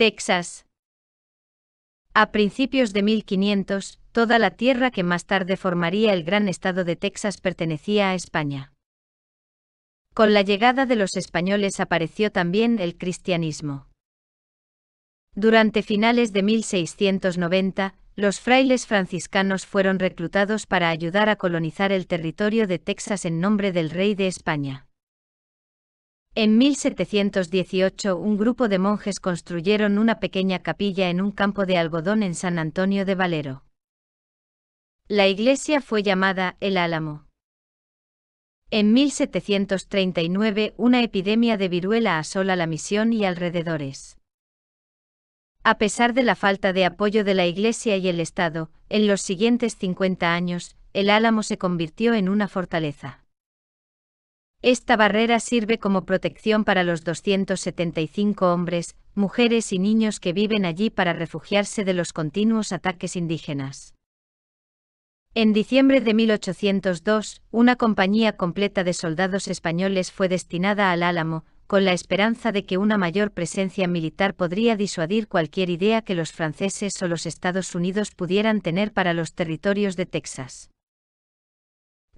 Texas. A principios de 1500, toda la tierra que más tarde formaría el gran estado de Texas pertenecía a España. Con la llegada de los españoles apareció también el cristianismo. Durante finales de 1690, los frailes franciscanos fueron reclutados para ayudar a colonizar el territorio de Texas en nombre del rey de España. En 1718 un grupo de monjes construyeron una pequeña capilla en un campo de algodón en San Antonio de Valero. La iglesia fue llamada El Álamo. En 1739 una epidemia de viruela asola la misión y alrededores. A pesar de la falta de apoyo de la Iglesia y el Estado, en los siguientes 50 años, el Álamo se convirtió en una fortaleza. Esta barrera sirve como protección para los 275 hombres, mujeres y niños que viven allí para refugiarse de los continuos ataques indígenas. En diciembre de 1802, una compañía completa de soldados españoles fue destinada al Álamo, con la esperanza de que una mayor presencia militar podría disuadir cualquier idea que los franceses o los Estados Unidos pudieran tener para los territorios de Texas.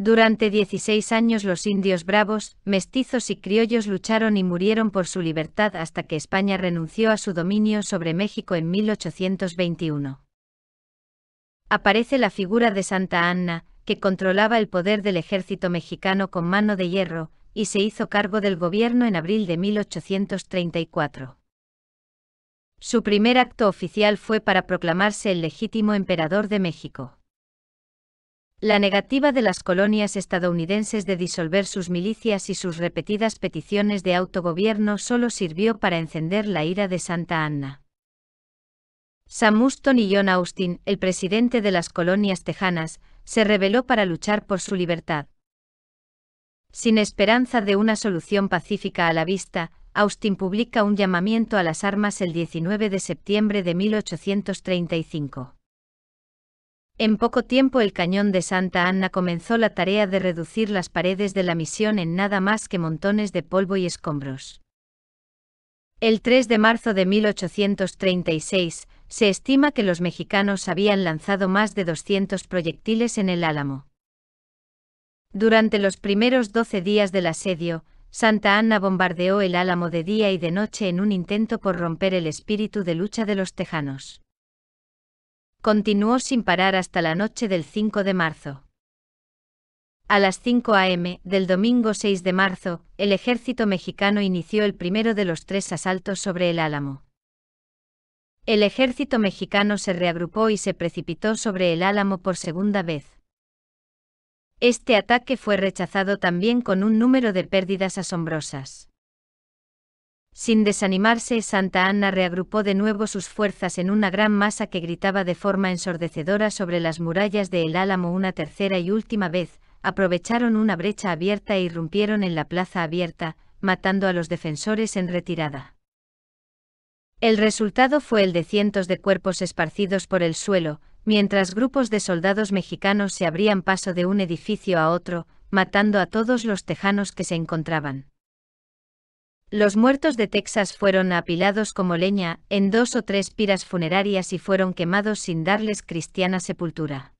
Durante 16 años los indios bravos, mestizos y criollos lucharon y murieron por su libertad hasta que España renunció a su dominio sobre México en 1821. Aparece la figura de Santa Anna, que controlaba el poder del ejército mexicano con mano de hierro, y se hizo cargo del gobierno en abril de 1834. Su primer acto oficial fue para proclamarse el legítimo emperador de México. La negativa de las colonias estadounidenses de disolver sus milicias y sus repetidas peticiones de autogobierno solo sirvió para encender la ira de Santa Anna. Sam Houston y John Austin, el presidente de las colonias tejanas, se rebeló para luchar por su libertad. Sin esperanza de una solución pacífica a la vista, Austin publica un llamamiento a las armas el 19 de septiembre de 1835. En poco tiempo el cañón de Santa Anna comenzó la tarea de reducir las paredes de la misión en nada más que montones de polvo y escombros. El 3 de marzo de 1836, se estima que los mexicanos habían lanzado más de 200 proyectiles en el Álamo. Durante los primeros 12 días del asedio, Santa Anna bombardeó el Álamo de día y de noche en un intento por romper el espíritu de lucha de los tejanos. Continuó sin parar hasta la noche del 5 de marzo. A las 5 a.m. del domingo 6 de marzo, el ejército mexicano inició el primero de los tres asaltos sobre el Álamo. El ejército mexicano se reagrupó y se precipitó sobre el Álamo por segunda vez. Este ataque fue rechazado también con un número de pérdidas asombrosas. Sin desanimarse, Santa Ana reagrupó de nuevo sus fuerzas en una gran masa que gritaba de forma ensordecedora sobre las murallas de El Álamo una tercera y última vez, aprovecharon una brecha abierta e irrumpieron en la plaza abierta, matando a los defensores en retirada. El resultado fue el de cientos de cuerpos esparcidos por el suelo, mientras grupos de soldados mexicanos se abrían paso de un edificio a otro, matando a todos los tejanos que se encontraban. Los muertos de Texas fueron apilados como leña en dos o tres piras funerarias y fueron quemados sin darles cristiana sepultura.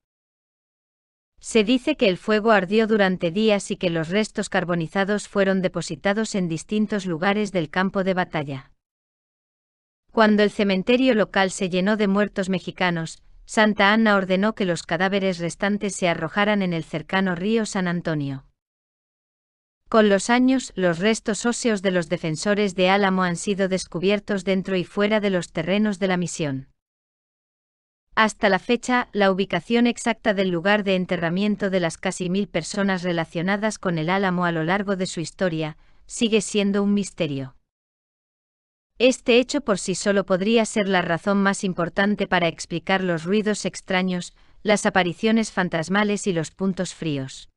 Se dice que el fuego ardió durante días y que los restos carbonizados fueron depositados en distintos lugares del campo de batalla. Cuando el cementerio local se llenó de muertos mexicanos, Santa Ana ordenó que los cadáveres restantes se arrojaran en el cercano río San Antonio. Con los años, los restos óseos de los defensores de Álamo han sido descubiertos dentro y fuera de los terrenos de la misión. Hasta la fecha, la ubicación exacta del lugar de enterramiento de las casi mil personas relacionadas con el Álamo a lo largo de su historia, sigue siendo un misterio. Este hecho por sí solo podría ser la razón más importante para explicar los ruidos extraños, las apariciones fantasmales y los puntos fríos.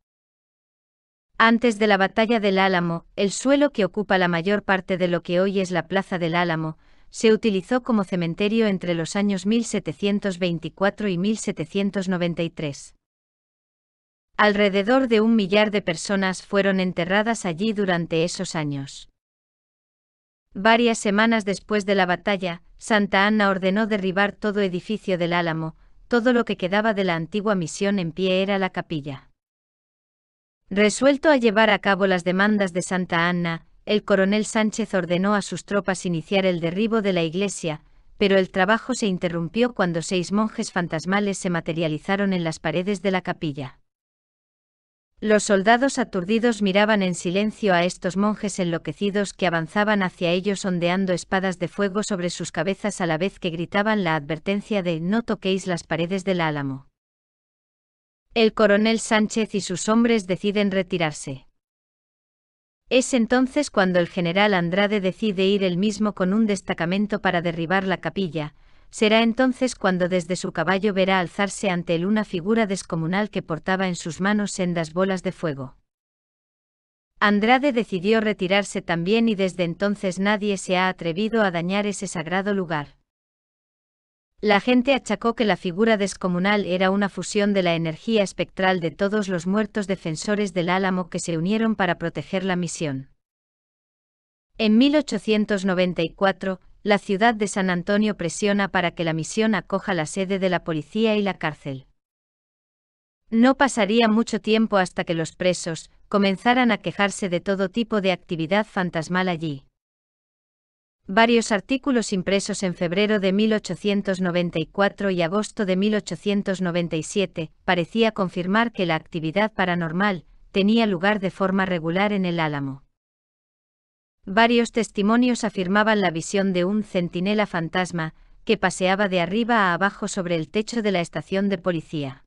Antes de la batalla del Álamo, el suelo que ocupa la mayor parte de lo que hoy es la Plaza del Álamo, se utilizó como cementerio entre los años 1724 y 1793. Alrededor de un millar de personas fueron enterradas allí durante esos años. Varias semanas después de la batalla, Santa Ana ordenó derribar todo edificio del Álamo, todo lo que quedaba de la antigua misión en pie era la capilla. Resuelto a llevar a cabo las demandas de Santa Anna, el coronel Sánchez ordenó a sus tropas iniciar el derribo de la iglesia, pero el trabajo se interrumpió cuando seis monjes fantasmales se materializaron en las paredes de la capilla. Los soldados aturdidos miraban en silencio a estos monjes enloquecidos que avanzaban hacia ellos ondeando espadas de fuego sobre sus cabezas a la vez que gritaban la advertencia de no toquéis las paredes del álamo. El coronel Sánchez y sus hombres deciden retirarse. Es entonces cuando el general Andrade decide ir él mismo con un destacamento para derribar la capilla, será entonces cuando desde su caballo verá alzarse ante él una figura descomunal que portaba en sus manos sendas bolas de fuego. Andrade decidió retirarse también y desde entonces nadie se ha atrevido a dañar ese sagrado lugar. La gente achacó que la figura descomunal era una fusión de la energía espectral de todos los muertos defensores del Álamo que se unieron para proteger la misión. En 1894, la ciudad de San Antonio presiona para que la misión acoja la sede de la policía y la cárcel. No pasaría mucho tiempo hasta que los presos comenzaran a quejarse de todo tipo de actividad fantasmal allí. Varios artículos impresos en febrero de 1894 y agosto de 1897 parecía confirmar que la actividad paranormal tenía lugar de forma regular en el Álamo. Varios testimonios afirmaban la visión de un centinela fantasma que paseaba de arriba a abajo sobre el techo de la estación de policía.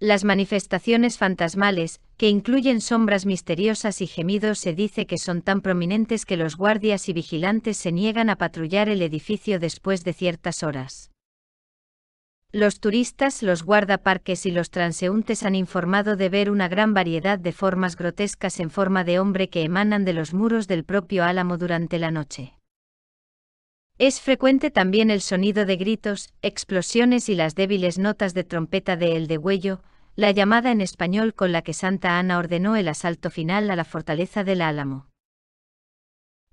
Las manifestaciones fantasmales, que incluyen sombras misteriosas y gemidos, se dice que son tan prominentes que los guardias y vigilantes se niegan a patrullar el edificio después de ciertas horas. Los turistas, los guardaparques y los transeúntes han informado de ver una gran variedad de formas grotescas en forma de hombre que emanan de los muros del propio álamo durante la noche. Es frecuente también el sonido de gritos, explosiones y las débiles notas de trompeta de El Degüello, la llamada en español con la que Santa Ana ordenó el asalto final a la fortaleza del Álamo.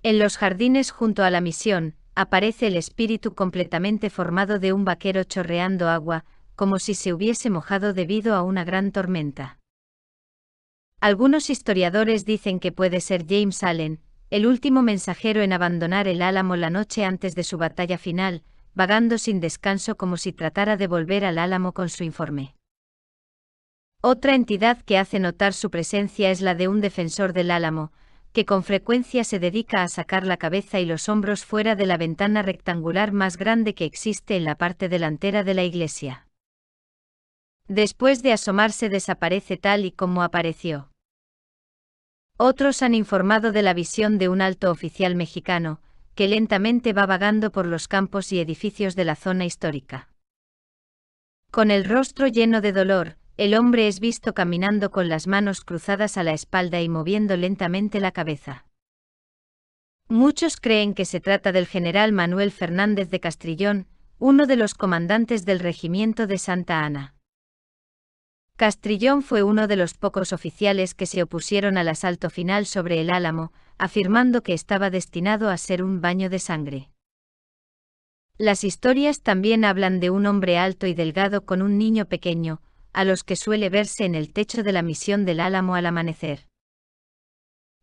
En los jardines junto a la misión, aparece el espíritu completamente formado de un vaquero chorreando agua, como si se hubiese mojado debido a una gran tormenta. Algunos historiadores dicen que puede ser James Allen, el último mensajero en abandonar el Álamo la noche antes de su batalla final, vagando sin descanso como si tratara de volver al Álamo con su informe. Otra entidad que hace notar su presencia es la de un defensor del Álamo, que con frecuencia se dedica a sacar la cabeza y los hombros fuera de la ventana rectangular más grande que existe en la parte delantera de la iglesia. Después de asomarse desaparece tal y como apareció. Otros han informado de la visión de un alto oficial mexicano, que lentamente va vagando por los campos y edificios de la zona histórica. Con el rostro lleno de dolor, el hombre es visto caminando con las manos cruzadas a la espalda y moviendo lentamente la cabeza. Muchos creen que se trata del general Manuel Fernández de Castrillón, uno de los comandantes del regimiento de Santa Ana. Castrillón fue uno de los pocos oficiales que se opusieron al asalto final sobre el Álamo, afirmando que estaba destinado a ser un baño de sangre. Las historias también hablan de un hombre alto y delgado con un niño pequeño, a los que suele verse en el techo de la misión del Álamo al amanecer.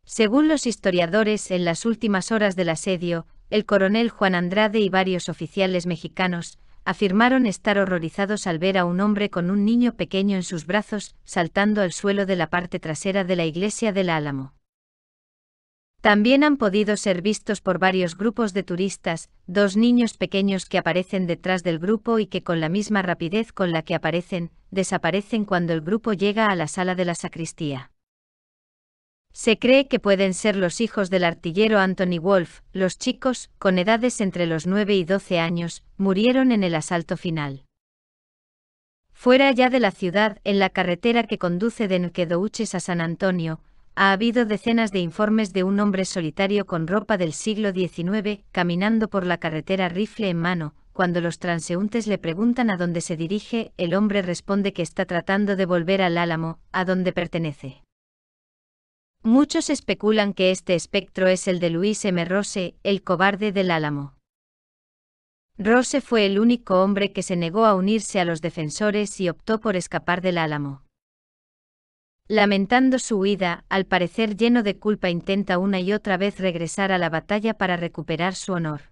Según los historiadores, en las últimas horas del asedio, el coronel Juan Andrade y varios oficiales mexicanos, afirmaron estar horrorizados al ver a un hombre con un niño pequeño en sus brazos, saltando al suelo de la parte trasera de la iglesia del Álamo. También han podido ser vistos por varios grupos de turistas, dos niños pequeños que aparecen detrás del grupo y que con la misma rapidez con la que aparecen, desaparecen cuando el grupo llega a la sala de la sacristía. Se cree que pueden ser los hijos del artillero Anthony Wolf, los chicos, con edades entre los 9 y 12 años, murieron en el asalto final. Fuera ya de la ciudad, en la carretera que conduce de Nquedouches a San Antonio, ha habido decenas de informes de un hombre solitario con ropa del siglo XIX, caminando por la carretera rifle en mano, cuando los transeúntes le preguntan a dónde se dirige, el hombre responde que está tratando de volver al Álamo, a donde pertenece. Muchos especulan que este espectro es el de Luis M. Rose, el cobarde del Álamo. Rose fue el único hombre que se negó a unirse a los defensores y optó por escapar del Álamo. Lamentando su huida, al parecer lleno de culpa intenta una y otra vez regresar a la batalla para recuperar su honor.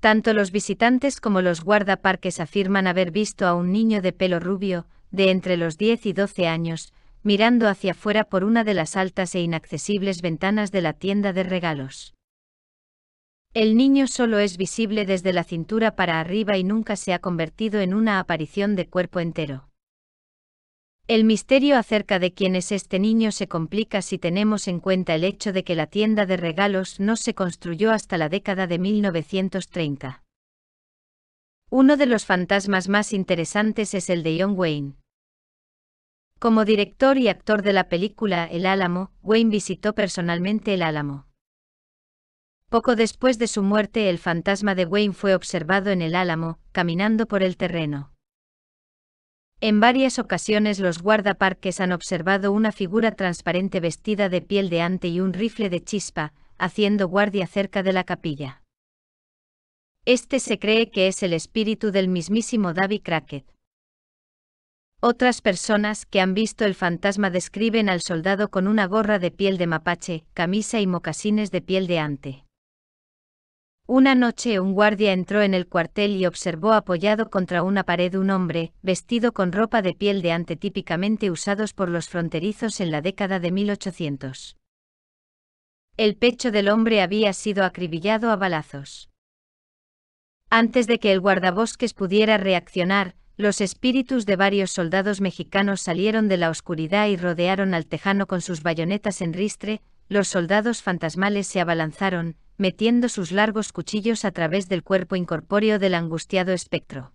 Tanto los visitantes como los guardaparques afirman haber visto a un niño de pelo rubio, de entre los 10 y 12 años, mirando hacia afuera por una de las altas e inaccesibles ventanas de la tienda de regalos. El niño solo es visible desde la cintura para arriba y nunca se ha convertido en una aparición de cuerpo entero. El misterio acerca de quién es este niño se complica si tenemos en cuenta el hecho de que la tienda de regalos no se construyó hasta la década de 1930. Uno de los fantasmas más interesantes es el de John Wayne, como director y actor de la película El Álamo, Wayne visitó personalmente el Álamo. Poco después de su muerte el fantasma de Wayne fue observado en el Álamo, caminando por el terreno. En varias ocasiones los guardaparques han observado una figura transparente vestida de piel de ante y un rifle de chispa, haciendo guardia cerca de la capilla. Este se cree que es el espíritu del mismísimo Davy Crackett. Otras personas que han visto el fantasma describen al soldado con una gorra de piel de mapache, camisa y mocasines de piel de ante. Una noche un guardia entró en el cuartel y observó apoyado contra una pared un hombre, vestido con ropa de piel de ante típicamente usados por los fronterizos en la década de 1800. El pecho del hombre había sido acribillado a balazos. Antes de que el guardabosques pudiera reaccionar, los espíritus de varios soldados mexicanos salieron de la oscuridad y rodearon al tejano con sus bayonetas en ristre, los soldados fantasmales se abalanzaron, metiendo sus largos cuchillos a través del cuerpo incorpóreo del angustiado espectro.